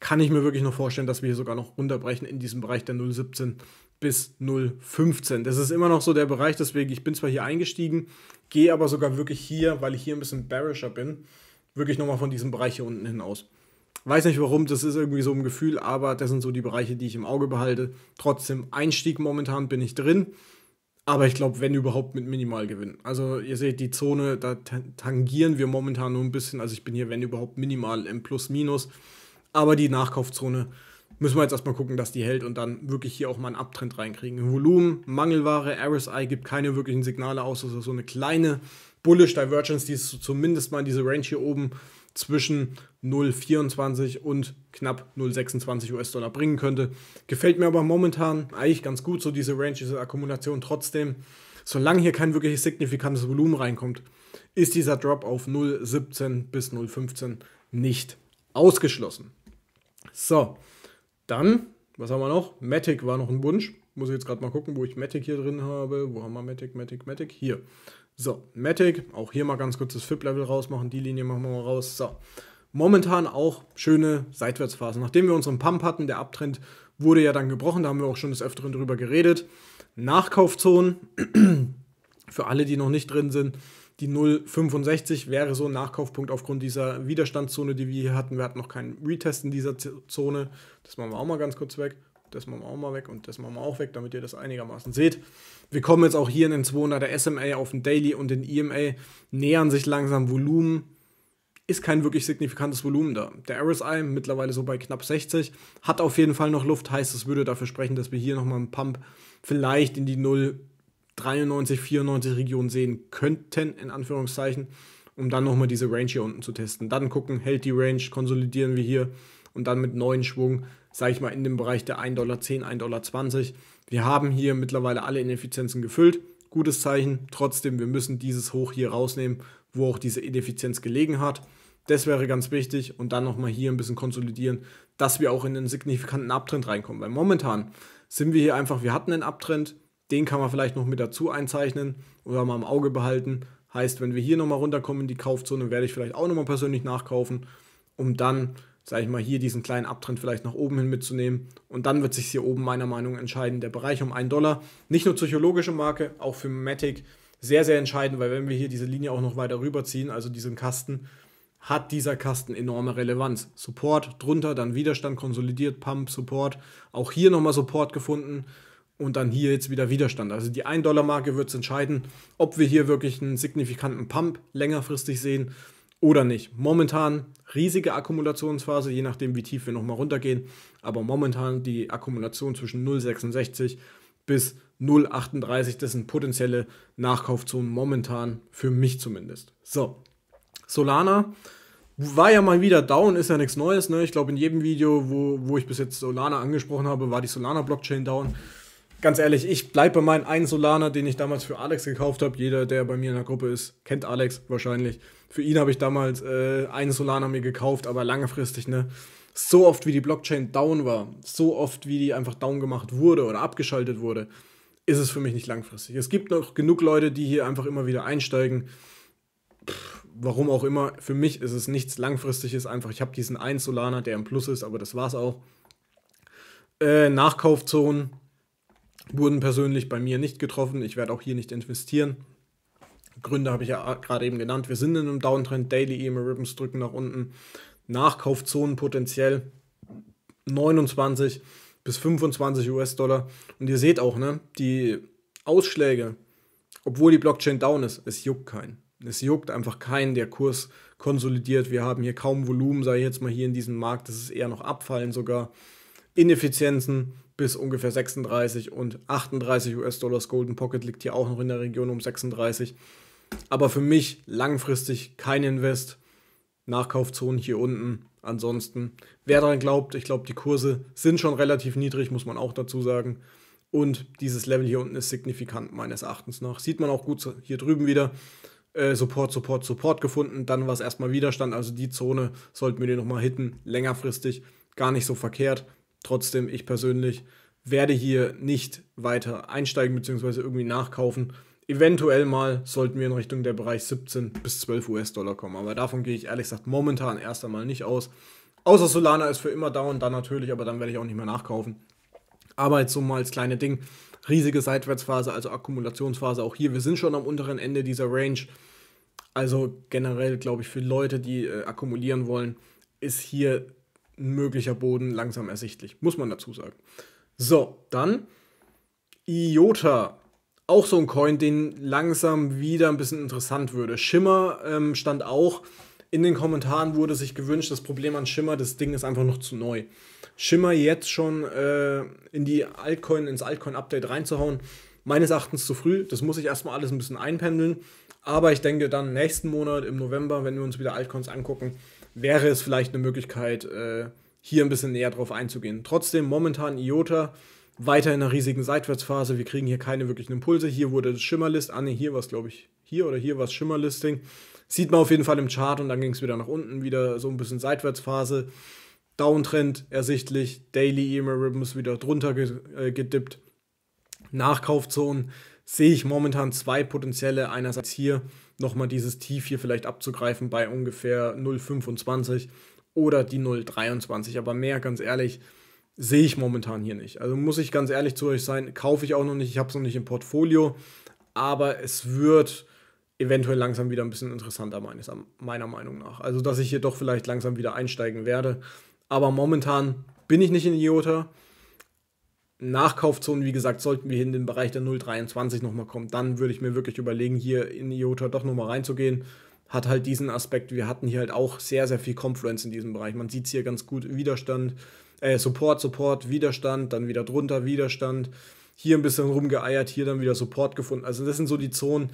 kann ich mir wirklich noch vorstellen, dass wir hier sogar noch runterbrechen in diesem Bereich der 017 bis 015. Das ist immer noch so der Bereich, deswegen ich bin zwar hier eingestiegen, gehe aber sogar wirklich hier, weil ich hier ein bisschen bearisher bin, wirklich nochmal von diesem Bereich hier unten hinaus. Weiß nicht warum, das ist irgendwie so ein Gefühl, aber das sind so die Bereiche, die ich im Auge behalte. Trotzdem Einstieg momentan bin ich drin. Aber ich glaube, wenn überhaupt mit Minimalgewinn. Also ihr seht die Zone, da tangieren wir momentan nur ein bisschen. Also ich bin hier, wenn überhaupt, minimal im Plus-Minus. Aber die Nachkaufzone müssen wir jetzt erstmal gucken, dass die hält und dann wirklich hier auch mal einen Abtrend reinkriegen. Im Volumen, Mangelware, RSI gibt keine wirklichen Signale aus. Also so eine kleine Bullish Divergence, die ist zumindest mal in diese Range hier oben äh, zwischen 0,24 und knapp 0,26 US-Dollar bringen könnte. Gefällt mir aber momentan eigentlich ganz gut, so diese Range, diese Akkumulation. Trotzdem, solange hier kein wirklich signifikantes Volumen reinkommt, ist dieser Drop auf 0,17 bis 0,15 nicht ausgeschlossen. So, dann, was haben wir noch? Matic war noch ein Wunsch. Muss ich jetzt gerade mal gucken, wo ich Matic hier drin habe. Wo haben wir Matic, Matic, Matic? Hier. So, Matic, auch hier mal ganz kurz das FIP-Level rausmachen, die Linie machen wir mal raus. So, momentan auch schöne Seitwärtsphase. Nachdem wir unseren Pump hatten, der Abtrend wurde ja dann gebrochen, da haben wir auch schon des Öfteren drüber geredet. Nachkaufzonen, für alle, die noch nicht drin sind, die 0,65 wäre so ein Nachkaufpunkt aufgrund dieser Widerstandszone, die wir hier hatten. Wir hatten noch keinen Retest in dieser Zone. Das machen wir auch mal ganz kurz weg. Das machen wir auch mal weg und das machen wir auch weg, damit ihr das einigermaßen seht. Wir kommen jetzt auch hier in den 200er SMA auf den Daily und den EMA, nähern sich langsam Volumen. Ist kein wirklich signifikantes Volumen da. Der RSI mittlerweile so bei knapp 60, hat auf jeden Fall noch Luft, heißt, es würde dafür sprechen, dass wir hier nochmal einen Pump vielleicht in die 0,93, 94 Region sehen könnten, in Anführungszeichen, um dann nochmal diese Range hier unten zu testen. Dann gucken, hält die Range, konsolidieren wir hier und dann mit neuen Schwung sage ich mal, in dem Bereich der 1,10 Dollar, 1,20 Dollar. Wir haben hier mittlerweile alle Ineffizienzen gefüllt. Gutes Zeichen. Trotzdem, wir müssen dieses Hoch hier rausnehmen, wo auch diese Ineffizienz gelegen hat. Das wäre ganz wichtig und dann nochmal hier ein bisschen konsolidieren, dass wir auch in einen signifikanten Abtrend reinkommen. Weil momentan sind wir hier einfach, wir hatten einen Abtrend, den kann man vielleicht noch mit dazu einzeichnen oder mal im Auge behalten. Heißt, wenn wir hier nochmal runterkommen in die Kaufzone, werde ich vielleicht auch nochmal persönlich nachkaufen, um dann sage ich mal, hier diesen kleinen Abtrend vielleicht nach oben hin mitzunehmen. Und dann wird sich hier oben meiner Meinung nach entscheiden, der Bereich um einen Dollar. Nicht nur psychologische Marke, auch für Matic sehr, sehr entscheidend, weil wenn wir hier diese Linie auch noch weiter rüberziehen, also diesen Kasten, hat dieser Kasten enorme Relevanz. Support drunter, dann Widerstand konsolidiert, Pump, Support. Auch hier nochmal Support gefunden und dann hier jetzt wieder Widerstand. Also die 1-Dollar-Marke wird es entscheiden, ob wir hier wirklich einen signifikanten Pump längerfristig sehen oder nicht. Momentan riesige Akkumulationsphase, je nachdem, wie tief wir nochmal runtergehen. Aber momentan die Akkumulation zwischen 0,66 bis 0,38, das sind potenzielle Nachkaufzonen momentan, für mich zumindest. So, Solana war ja mal wieder down, ist ja nichts Neues. Ne? Ich glaube, in jedem Video, wo, wo ich bis jetzt Solana angesprochen habe, war die Solana-Blockchain down ganz ehrlich, ich bleibe bei meinem einen Solana, den ich damals für Alex gekauft habe. Jeder, der bei mir in der Gruppe ist, kennt Alex wahrscheinlich. Für ihn habe ich damals äh, einen Solana mir gekauft, aber langfristig, ne? So oft wie die Blockchain down war, so oft wie die einfach down gemacht wurde oder abgeschaltet wurde, ist es für mich nicht langfristig. Es gibt noch genug Leute, die hier einfach immer wieder einsteigen. Pff, warum auch immer, für mich ist es nichts Langfristiges. Einfach, ich habe diesen einen Solana, der im Plus ist, aber das war's auch. Äh, Nachkaufzonen, wurden persönlich bei mir nicht getroffen. Ich werde auch hier nicht investieren. Gründe habe ich ja gerade eben genannt. Wir sind in einem Downtrend. Daily EMA Ribbons drücken nach unten. Nachkaufzonen potenziell 29 bis 25 US-Dollar. Und ihr seht auch, ne, die Ausschläge, obwohl die Blockchain down ist, es juckt keinen. Es juckt einfach keinen, der Kurs konsolidiert. Wir haben hier kaum Volumen, sage ich jetzt mal hier in diesem Markt. Das ist eher noch Abfallen sogar. Ineffizienzen, bis ungefähr 36 und 38 US-Dollars. Golden Pocket liegt hier auch noch in der Region um 36. Aber für mich langfristig kein Invest. Nachkaufzonen hier unten. Ansonsten, wer daran glaubt, ich glaube, die Kurse sind schon relativ niedrig, muss man auch dazu sagen. Und dieses Level hier unten ist signifikant meines Erachtens nach. Sieht man auch gut hier drüben wieder. Äh, Support, Support, Support gefunden. Dann war es erstmal Widerstand. Also die Zone sollten wir dir nochmal hitten. Längerfristig gar nicht so verkehrt. Trotzdem, ich persönlich werde hier nicht weiter einsteigen bzw. irgendwie nachkaufen. Eventuell mal sollten wir in Richtung der Bereich 17 bis 12 US-Dollar kommen. Aber davon gehe ich ehrlich gesagt momentan erst einmal nicht aus. Außer Solana ist für immer down, dann natürlich, aber dann werde ich auch nicht mehr nachkaufen. Aber jetzt so mal als kleine Ding. Riesige Seitwärtsphase, also Akkumulationsphase auch hier. Wir sind schon am unteren Ende dieser Range. Also generell, glaube ich, für Leute, die äh, akkumulieren wollen, ist hier möglicher Boden langsam ersichtlich, muss man dazu sagen. So, dann IOTA. Auch so ein Coin, den langsam wieder ein bisschen interessant würde. Schimmer ähm, stand auch in den Kommentaren, wurde sich gewünscht, das Problem an Schimmer, das Ding ist einfach noch zu neu. Schimmer jetzt schon äh, in die Altcoin, ins Altcoin-Update reinzuhauen, meines Erachtens zu früh. Das muss ich erstmal alles ein bisschen einpendeln. Aber ich denke dann nächsten Monat im November, wenn wir uns wieder Altcoins angucken, wäre es vielleicht eine Möglichkeit, äh, hier ein bisschen näher drauf einzugehen. Trotzdem momentan IOTA weiter in einer riesigen Seitwärtsphase. Wir kriegen hier keine wirklichen Impulse. Hier wurde das Schimmerlist, ah hier war es glaube ich, hier oder hier war es Schimmerlisting. Sieht man auf jeden Fall im Chart und dann ging es wieder nach unten, wieder so ein bisschen Seitwärtsphase. Downtrend ersichtlich, Daily EMA Ribbons wieder drunter äh, gedippt. Nachkaufzonen sehe ich momentan zwei potenzielle. Einerseits hier nochmal dieses Tief hier vielleicht abzugreifen bei ungefähr 0,25 oder die 0,23. Aber mehr, ganz ehrlich, sehe ich momentan hier nicht. Also muss ich ganz ehrlich zu euch sein, kaufe ich auch noch nicht, ich habe es noch nicht im Portfolio, aber es wird eventuell langsam wieder ein bisschen interessanter meines, meiner Meinung nach. Also dass ich hier doch vielleicht langsam wieder einsteigen werde. Aber momentan bin ich nicht in IOTA. Nachkaufzonen, wie gesagt, sollten wir in den Bereich der 0,23 nochmal kommen, dann würde ich mir wirklich überlegen, hier in IOTA doch nochmal reinzugehen. Hat halt diesen Aspekt, wir hatten hier halt auch sehr, sehr viel Confluence in diesem Bereich. Man sieht es hier ganz gut, Widerstand, äh, Support, Support, Widerstand, dann wieder drunter, Widerstand. Hier ein bisschen rumgeeiert, hier dann wieder Support gefunden. Also das sind so die Zonen,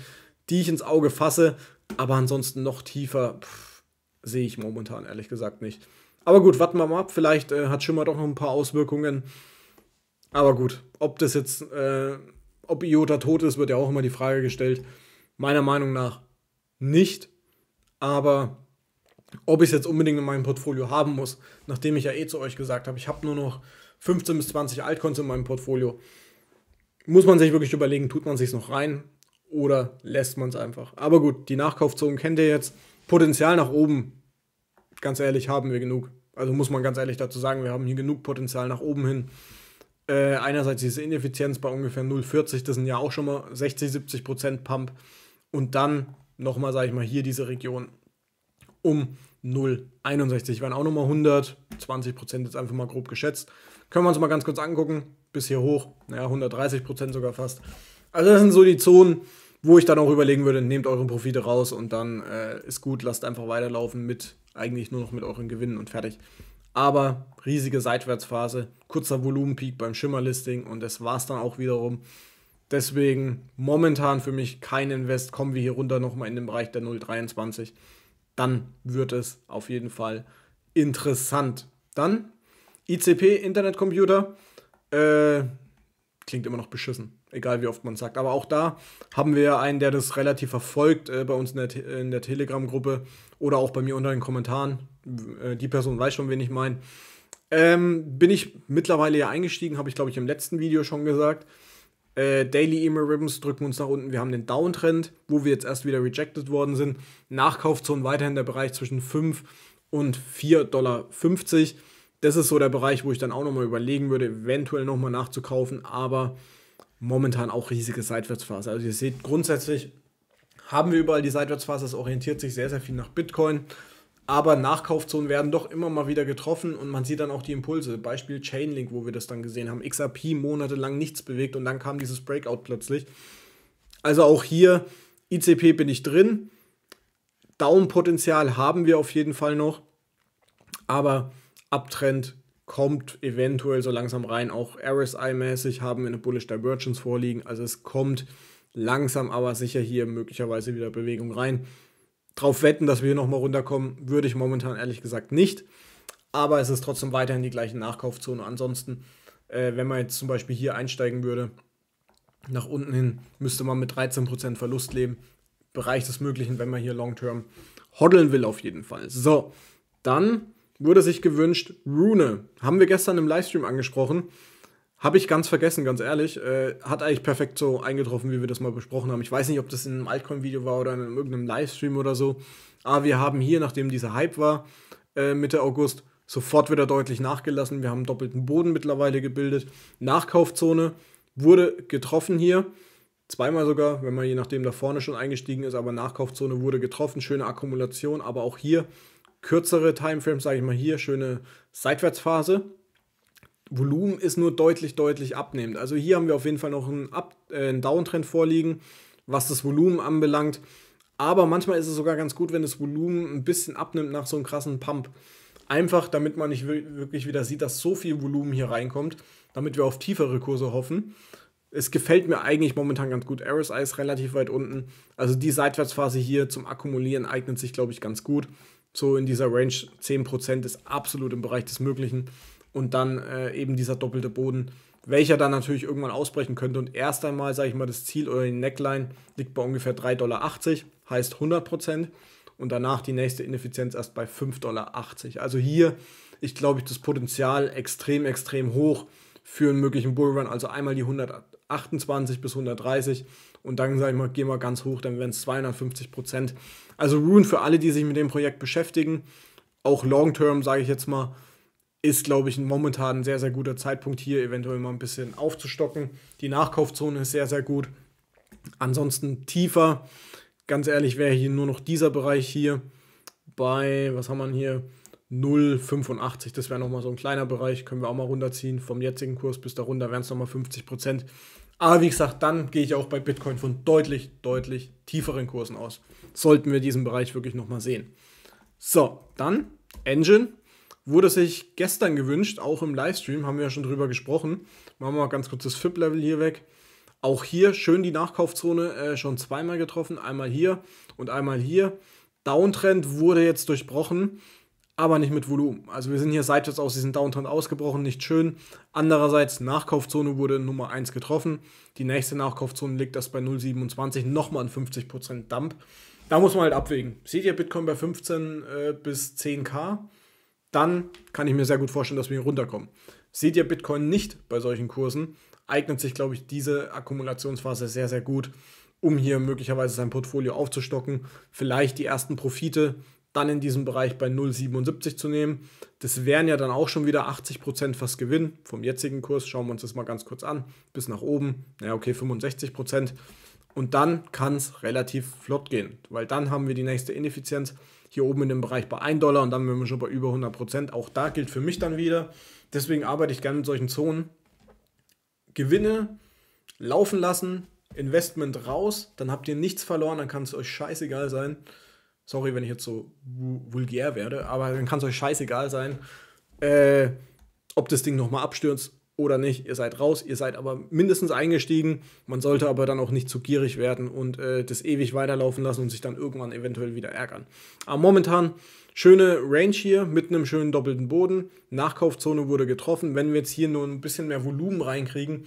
die ich ins Auge fasse, aber ansonsten noch tiefer sehe ich momentan ehrlich gesagt nicht. Aber gut, warten wir mal ab, vielleicht äh, hat Schimmer doch noch ein paar Auswirkungen. Aber gut, ob das jetzt, äh, ob Iota tot ist, wird ja auch immer die Frage gestellt. Meiner Meinung nach nicht. Aber ob ich es jetzt unbedingt in meinem Portfolio haben muss, nachdem ich ja eh zu euch gesagt habe, ich habe nur noch 15 bis 20 Altcoins in meinem Portfolio, muss man sich wirklich überlegen, tut man sich noch rein oder lässt man es einfach. Aber gut, die Nachkaufzonen kennt ihr jetzt. Potenzial nach oben, ganz ehrlich, haben wir genug. Also muss man ganz ehrlich dazu sagen, wir haben hier genug Potenzial nach oben hin. Äh, einerseits diese Ineffizienz bei ungefähr 0,40, das sind ja auch schon mal 60, 70 Prozent Pump. Und dann nochmal, sage ich mal, hier diese Region um 0,61 waren auch nochmal 100, 20 Prozent jetzt einfach mal grob geschätzt. Können wir uns mal ganz kurz angucken, bis hier hoch, naja, 130 Prozent sogar fast. Also das sind so die Zonen, wo ich dann auch überlegen würde, nehmt eure Profite raus und dann äh, ist gut, lasst einfach weiterlaufen mit eigentlich nur noch mit euren Gewinnen und fertig aber riesige Seitwärtsphase, kurzer Volumenpeak beim Schimmerlisting und das war es dann auch wiederum. Deswegen momentan für mich kein Invest. Kommen wir hier runter nochmal in den Bereich der 0,23. Dann wird es auf jeden Fall interessant. Dann ICP, Internetcomputer. Äh, klingt immer noch beschissen egal wie oft man sagt. Aber auch da haben wir einen, der das relativ verfolgt äh, bei uns in der, in der Telegram-Gruppe oder auch bei mir unter den Kommentaren. Äh, die Person weiß schon, wen ich meine. Ähm, bin ich mittlerweile ja eingestiegen, habe ich glaube ich im letzten Video schon gesagt. Äh, Daily Email Ribbons drücken uns nach unten. Wir haben den Downtrend, wo wir jetzt erst wieder rejected worden sind. Nachkaufzone weiterhin der Bereich zwischen 5 und 4,50 Dollar. Das ist so der Bereich, wo ich dann auch nochmal überlegen würde, eventuell nochmal nachzukaufen. Aber momentan auch riesige Seitwärtsphase. Also ihr seht, grundsätzlich haben wir überall die Seitwärtsphase, es orientiert sich sehr, sehr viel nach Bitcoin. Aber Nachkaufzonen werden doch immer mal wieder getroffen und man sieht dann auch die Impulse. Beispiel Chainlink, wo wir das dann gesehen haben. XRP monatelang nichts bewegt und dann kam dieses Breakout plötzlich. Also auch hier, ICP bin ich drin. Daumenpotenzial haben wir auf jeden Fall noch. Aber Abtrend kommt eventuell so langsam rein. Auch RSI-mäßig haben wir eine Bullish Divergence vorliegen. Also es kommt langsam aber sicher hier möglicherweise wieder Bewegung rein. Drauf wetten, dass wir hier nochmal runterkommen, würde ich momentan ehrlich gesagt nicht. Aber es ist trotzdem weiterhin die gleiche Nachkaufzone. Ansonsten, äh, wenn man jetzt zum Beispiel hier einsteigen würde, nach unten hin, müsste man mit 13% Verlust leben. Bereich des Möglichen, wenn man hier Long-Term hoddeln will auf jeden Fall. So, dann wurde sich gewünscht, Rune. Haben wir gestern im Livestream angesprochen. Habe ich ganz vergessen, ganz ehrlich. Äh, hat eigentlich perfekt so eingetroffen, wie wir das mal besprochen haben. Ich weiß nicht, ob das in einem Altcoin-Video war oder in irgendeinem Livestream oder so. Aber wir haben hier, nachdem dieser Hype war, äh, Mitte August, sofort wieder deutlich nachgelassen. Wir haben doppelten Boden mittlerweile gebildet. Nachkaufzone wurde getroffen hier. Zweimal sogar, wenn man je nachdem da vorne schon eingestiegen ist, aber Nachkaufzone wurde getroffen. Schöne Akkumulation, aber auch hier kürzere Timeframes, sage ich mal hier, schöne Seitwärtsphase. Volumen ist nur deutlich, deutlich abnehmend. Also hier haben wir auf jeden Fall noch einen, Up äh, einen Downtrend vorliegen, was das Volumen anbelangt. Aber manchmal ist es sogar ganz gut, wenn das Volumen ein bisschen abnimmt nach so einem krassen Pump. Einfach, damit man nicht wirklich wieder sieht, dass so viel Volumen hier reinkommt, damit wir auf tiefere Kurse hoffen. Es gefällt mir eigentlich momentan ganz gut. RSI ist relativ weit unten. Also die Seitwärtsphase hier zum Akkumulieren eignet sich, glaube ich, ganz gut so in dieser Range 10% ist absolut im Bereich des Möglichen. Und dann äh, eben dieser doppelte Boden, welcher dann natürlich irgendwann ausbrechen könnte. Und erst einmal, sage ich mal, das Ziel oder die Neckline liegt bei ungefähr 3,80 Dollar, heißt 100%. Und danach die nächste Ineffizienz erst bei 5,80 Dollar. Also hier ich glaube ich, das Potenzial extrem, extrem hoch für einen möglichen Bullrun. Also einmal die 128 bis 130 und dann, sage ich mal, gehen wir ganz hoch, dann wären es 250 Prozent. Also Rune für alle, die sich mit dem Projekt beschäftigen, auch Long-Term, sage ich jetzt mal, ist, glaube ich, momentan ein sehr, sehr guter Zeitpunkt hier, eventuell mal ein bisschen aufzustocken. Die Nachkaufzone ist sehr, sehr gut. Ansonsten tiefer, ganz ehrlich, wäre hier nur noch dieser Bereich hier bei, was haben wir hier, 0,85. Das wäre nochmal so ein kleiner Bereich, können wir auch mal runterziehen. Vom jetzigen Kurs bis darunter wären es nochmal 50 Prozent. Aber wie gesagt, dann gehe ich auch bei Bitcoin von deutlich, deutlich tieferen Kursen aus. Sollten wir diesen Bereich wirklich nochmal sehen. So, dann Engine. Wurde sich gestern gewünscht, auch im Livestream, haben wir ja schon drüber gesprochen. Machen wir mal ganz kurz das FIP-Level hier weg. Auch hier schön die Nachkaufzone äh, schon zweimal getroffen. Einmal hier und einmal hier. Downtrend wurde jetzt durchbrochen aber nicht mit Volumen. Also wir sind hier seitwärts aus diesem Downtown ausgebrochen, nicht schön. Andererseits, Nachkaufzone wurde Nummer 1 getroffen. Die nächste Nachkaufzone liegt das bei 0,27, nochmal ein 50% Dump. Da muss man halt abwägen. Seht ihr Bitcoin bei 15 äh, bis 10k? Dann kann ich mir sehr gut vorstellen, dass wir hier runterkommen. Seht ihr Bitcoin nicht bei solchen Kursen, eignet sich, glaube ich, diese Akkumulationsphase sehr, sehr gut, um hier möglicherweise sein Portfolio aufzustocken, vielleicht die ersten Profite dann in diesem Bereich bei 0,77 zu nehmen. Das wären ja dann auch schon wieder 80% Prozent fast Gewinn vom jetzigen Kurs. Schauen wir uns das mal ganz kurz an. Bis nach oben, naja, okay, 65%. Prozent. Und dann kann es relativ flott gehen, weil dann haben wir die nächste Ineffizienz hier oben in dem Bereich bei 1 Dollar und dann wären wir schon bei über 100 Prozent. Auch da gilt für mich dann wieder. Deswegen arbeite ich gerne mit solchen Zonen. Gewinne laufen lassen, Investment raus, dann habt ihr nichts verloren, dann kann es euch scheißegal sein. Sorry, wenn ich jetzt so vulgär werde, aber dann kann es euch scheißegal sein, äh, ob das Ding nochmal abstürzt oder nicht. Ihr seid raus, ihr seid aber mindestens eingestiegen. Man sollte aber dann auch nicht zu gierig werden und äh, das ewig weiterlaufen lassen und sich dann irgendwann eventuell wieder ärgern. Aber momentan schöne Range hier mit einem schönen doppelten Boden. Nachkaufzone wurde getroffen. Wenn wir jetzt hier nur ein bisschen mehr Volumen reinkriegen,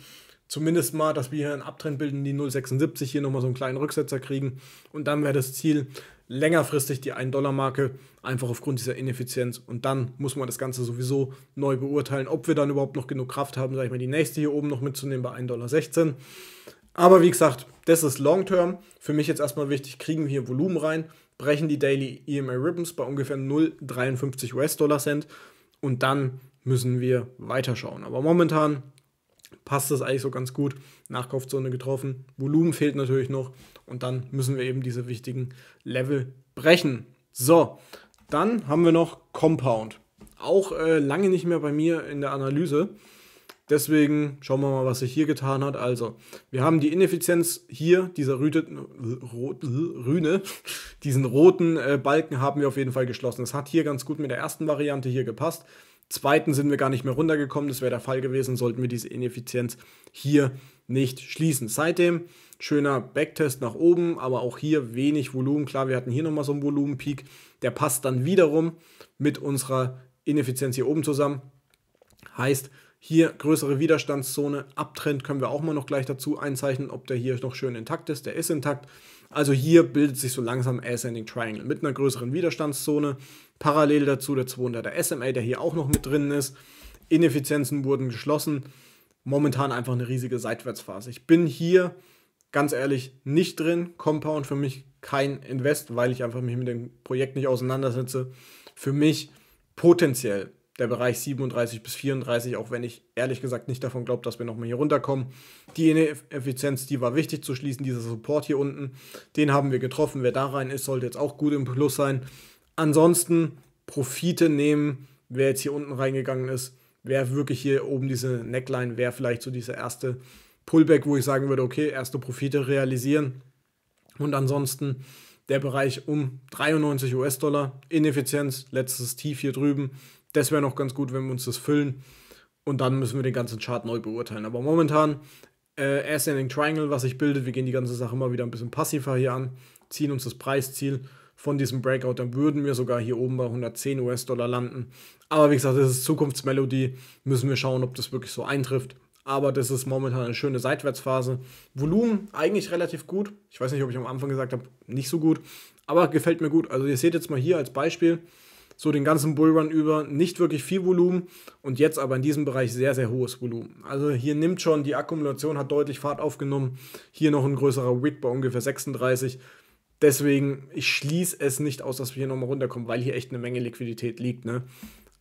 zumindest mal, dass wir hier einen Abtrend bilden, die 0,76 hier nochmal so einen kleinen Rücksetzer kriegen und dann wäre das Ziel längerfristig die 1-Dollar-Marke, einfach aufgrund dieser Ineffizienz. Und dann muss man das Ganze sowieso neu beurteilen, ob wir dann überhaupt noch genug Kraft haben, sage ich mal, die nächste hier oben noch mitzunehmen bei 1,16 Dollar. Aber wie gesagt, das ist Long Term. Für mich jetzt erstmal wichtig, kriegen wir hier Volumen rein, brechen die Daily EMA Ribbons bei ungefähr 0,53 US-Dollar Cent und dann müssen wir weiterschauen. Aber momentan passt das eigentlich so ganz gut. Nachkaufzone getroffen, Volumen fehlt natürlich noch und dann müssen wir eben diese wichtigen Level brechen. So, dann haben wir noch Compound. Auch äh, lange nicht mehr bei mir in der Analyse. Deswegen schauen wir mal, was sich hier getan hat. Also, wir haben die Ineffizienz hier, dieser Rüte, rot, Rüne, diesen roten äh, Balken haben wir auf jeden Fall geschlossen. Das hat hier ganz gut mit der ersten Variante hier gepasst zweiten sind wir gar nicht mehr runtergekommen. Das wäre der Fall gewesen, sollten wir diese Ineffizienz hier nicht schließen. Seitdem schöner Backtest nach oben, aber auch hier wenig Volumen. Klar, wir hatten hier nochmal so einen Volumenpeak. Der passt dann wiederum mit unserer Ineffizienz hier oben zusammen. Heißt, hier größere Widerstandszone, Abtrend können wir auch mal noch gleich dazu einzeichnen, ob der hier noch schön intakt ist. Der ist intakt. Also hier bildet sich so langsam Ascending Triangle mit einer größeren Widerstandszone, Parallel dazu der 200er SMA, der hier auch noch mit drin ist. Ineffizienzen wurden geschlossen. Momentan einfach eine riesige Seitwärtsphase. Ich bin hier ganz ehrlich nicht drin. Compound für mich kein Invest, weil ich einfach mich mit dem Projekt nicht auseinandersetze. Für mich potenziell der Bereich 37 bis 34, auch wenn ich ehrlich gesagt nicht davon glaube, dass wir nochmal hier runterkommen. Die Ineffizienz, die war wichtig zu schließen, dieser Support hier unten, den haben wir getroffen. Wer da rein ist, sollte jetzt auch gut im Plus sein. Ansonsten Profite nehmen, wer jetzt hier unten reingegangen ist, wer wirklich hier oben diese Neckline, wer vielleicht so dieser erste Pullback, wo ich sagen würde, okay, erste Profite realisieren. Und ansonsten der Bereich um 93 US-Dollar, Ineffizienz, letztes Tief hier drüben. Das wäre noch ganz gut, wenn wir uns das füllen. Und dann müssen wir den ganzen Chart neu beurteilen. Aber momentan äh, Ascending Triangle, was sich bildet. Wir gehen die ganze Sache immer wieder ein bisschen passiver hier an, ziehen uns das Preisziel von diesem Breakout, dann würden wir sogar hier oben bei 110 US-Dollar landen. Aber wie gesagt, das ist Zukunftsmelodie. Müssen wir schauen, ob das wirklich so eintrifft. Aber das ist momentan eine schöne Seitwärtsphase. Volumen eigentlich relativ gut. Ich weiß nicht, ob ich am Anfang gesagt habe, nicht so gut. Aber gefällt mir gut. Also ihr seht jetzt mal hier als Beispiel so den ganzen Bullrun über nicht wirklich viel Volumen und jetzt aber in diesem Bereich sehr, sehr hohes Volumen. Also hier nimmt schon, die Akkumulation hat deutlich Fahrt aufgenommen. Hier noch ein größerer Wick bei ungefähr 36. Deswegen, ich schließe es nicht aus, dass wir hier nochmal runterkommen, weil hier echt eine Menge Liquidität liegt. Ne?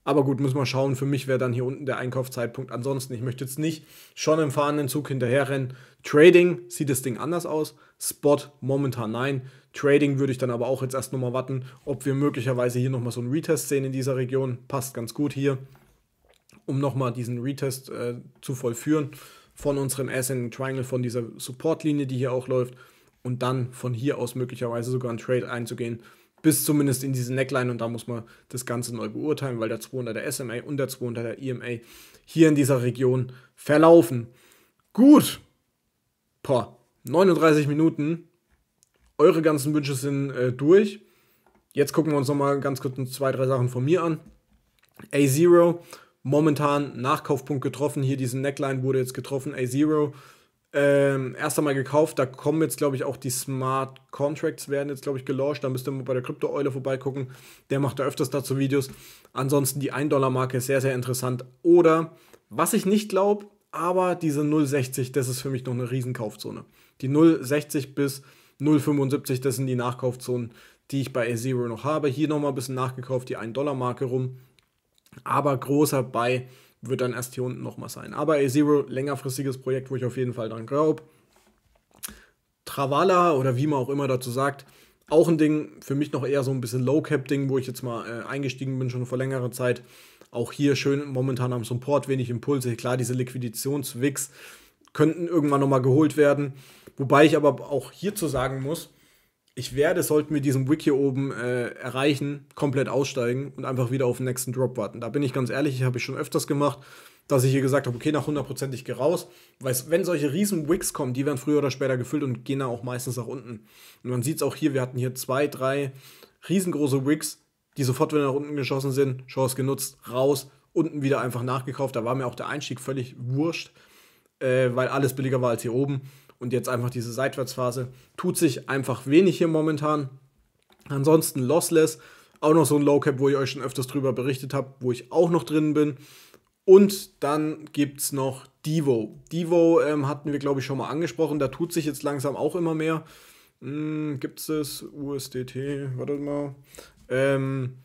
Aber gut, muss man schauen. Für mich wäre dann hier unten der Einkaufszeitpunkt. Ansonsten, ich möchte jetzt nicht schon im fahrenden Zug hinterherrennen. Trading sieht das Ding anders aus. Spot momentan nein. Trading würde ich dann aber auch jetzt erst nochmal warten, ob wir möglicherweise hier nochmal so einen Retest sehen in dieser Region. Passt ganz gut hier, um nochmal diesen Retest äh, zu vollführen von unserem Ascending Triangle, von dieser Supportlinie, die hier auch läuft und dann von hier aus möglicherweise sogar einen Trade einzugehen, bis zumindest in diese Neckline und da muss man das Ganze neu beurteilen, weil der 200 der SMA und der 200 der EMA hier in dieser Region verlaufen. Gut, boah, 39 Minuten, eure ganzen Wünsche sind äh, durch. Jetzt gucken wir uns nochmal ganz kurz zwei, drei Sachen von mir an. A0, momentan Nachkaufpunkt getroffen, hier diesen Neckline wurde jetzt getroffen, A0 ähm, erst einmal gekauft. Da kommen jetzt, glaube ich, auch die Smart Contracts werden jetzt, glaube ich, gelauncht. Da müsst ihr mal bei der Krypto-Eule vorbeigucken. Der macht da öfters dazu Videos. Ansonsten die 1-Dollar-Marke ist sehr, sehr interessant. Oder, was ich nicht glaube, aber diese 0,60, das ist für mich noch eine Riesenkaufzone. Die 0,60 bis 0,75, das sind die Nachkaufzonen, die ich bei a 0 noch habe. Hier nochmal ein bisschen nachgekauft, die 1-Dollar-Marke rum. Aber großer bei wird dann erst hier unten nochmal sein. Aber A-Zero, längerfristiges Projekt, wo ich auf jeden Fall dran glaube. Travala oder wie man auch immer dazu sagt, auch ein Ding, für mich noch eher so ein bisschen Low-Cap-Ding, wo ich jetzt mal äh, eingestiegen bin, schon vor längerer Zeit. Auch hier schön momentan am Support, wenig Impulse. Klar, diese Liquidationswicks könnten irgendwann nochmal geholt werden. Wobei ich aber auch hierzu sagen muss, ich werde, sollten wir diesen Wick hier oben äh, erreichen, komplett aussteigen und einfach wieder auf den nächsten Drop warten. Da bin ich ganz ehrlich, ich habe ich schon öfters gemacht, dass ich hier gesagt habe, okay, nach 100% ich gehe raus. Weil wenn solche riesen Wicks kommen, die werden früher oder später gefüllt und gehen dann auch meistens nach unten. Und man sieht es auch hier, wir hatten hier zwei, drei riesengroße Wicks, die sofort wieder nach unten geschossen sind, Chance genutzt, raus, unten wieder einfach nachgekauft. Da war mir auch der Einstieg völlig wurscht, äh, weil alles billiger war als hier oben und jetzt einfach diese Seitwärtsphase. Tut sich einfach wenig hier momentan. Ansonsten Lossless, auch noch so ein Low Cap, wo ich euch schon öfters drüber berichtet habe, wo ich auch noch drin bin. Und dann gibt es noch Devo. Devo ähm, hatten wir, glaube ich, schon mal angesprochen. Da tut sich jetzt langsam auch immer mehr. Hm, gibt es das? USDT? Wartet mal. Ähm,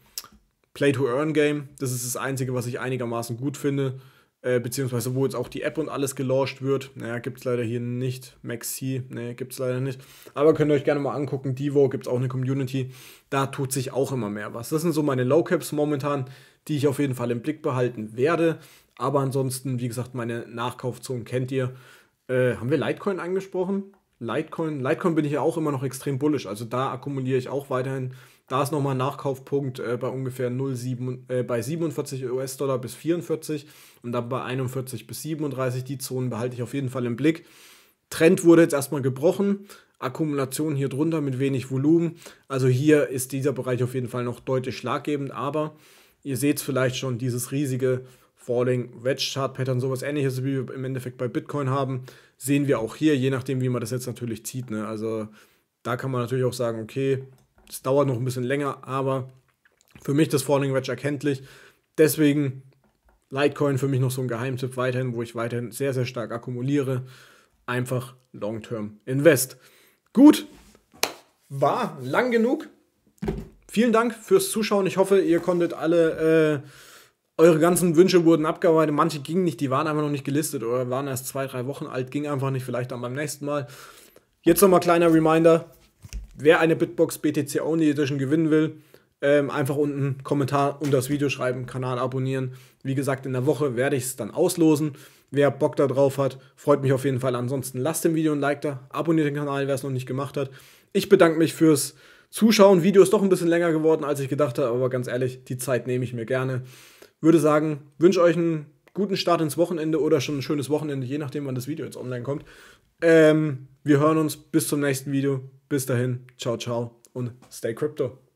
Play-to-Earn-Game. Das ist das Einzige, was ich einigermaßen gut finde. Äh, beziehungsweise wo jetzt auch die App und alles gelauscht wird. Naja, gibt es leider hier nicht. Maxi, nee, gibt es leider nicht. Aber könnt ihr euch gerne mal angucken. Divo gibt es auch eine Community. Da tut sich auch immer mehr was. Das sind so meine Low Caps momentan, die ich auf jeden Fall im Blick behalten werde. Aber ansonsten, wie gesagt, meine Nachkaufzonen kennt ihr. Äh, haben wir Litecoin angesprochen? Litecoin, Litecoin bin ich ja auch immer noch extrem bullish. Also da akkumuliere ich auch weiterhin da ist nochmal ein Nachkaufpunkt äh, bei ungefähr 0,7, äh, bei 47 US-Dollar bis 44 und dann bei 41 bis 37. Die Zonen behalte ich auf jeden Fall im Blick. Trend wurde jetzt erstmal gebrochen. Akkumulation hier drunter mit wenig Volumen. Also hier ist dieser Bereich auf jeden Fall noch deutlich schlaggebend, aber ihr seht es vielleicht schon, dieses riesige Falling Wedge Chart Pattern, sowas ähnliches wie wir im Endeffekt bei Bitcoin haben, sehen wir auch hier, je nachdem, wie man das jetzt natürlich zieht. Ne? Also da kann man natürlich auch sagen, okay, es dauert noch ein bisschen länger, aber für mich das Falling Wedge erkenntlich. Deswegen Litecoin für mich noch so ein Geheimtipp weiterhin, wo ich weiterhin sehr, sehr stark akkumuliere. Einfach Long-Term Invest. Gut, war lang genug. Vielen Dank fürs Zuschauen. Ich hoffe, ihr konntet alle, äh, eure ganzen Wünsche wurden abgearbeitet. Manche gingen nicht, die waren einfach noch nicht gelistet oder waren erst zwei, drei Wochen alt, ging einfach nicht, vielleicht dann beim nächsten Mal. Jetzt nochmal kleiner Reminder, wer eine Bitbox BTC Only Edition gewinnen will, ähm, einfach unten Kommentar unter das Video schreiben, Kanal abonnieren. Wie gesagt, in der Woche werde ich es dann auslosen. Wer Bock darauf hat, freut mich auf jeden Fall. Ansonsten lasst dem Video ein Like da, abonniert den Kanal, wer es noch nicht gemacht hat. Ich bedanke mich fürs Zuschauen. Video ist doch ein bisschen länger geworden, als ich gedacht habe, aber ganz ehrlich, die Zeit nehme ich mir gerne. Würde sagen, wünsche euch einen guten Start ins Wochenende oder schon ein schönes Wochenende, je nachdem, wann das Video jetzt online kommt. Ähm, wir hören uns bis zum nächsten Video. Bis dahin, ciao, ciao und stay crypto.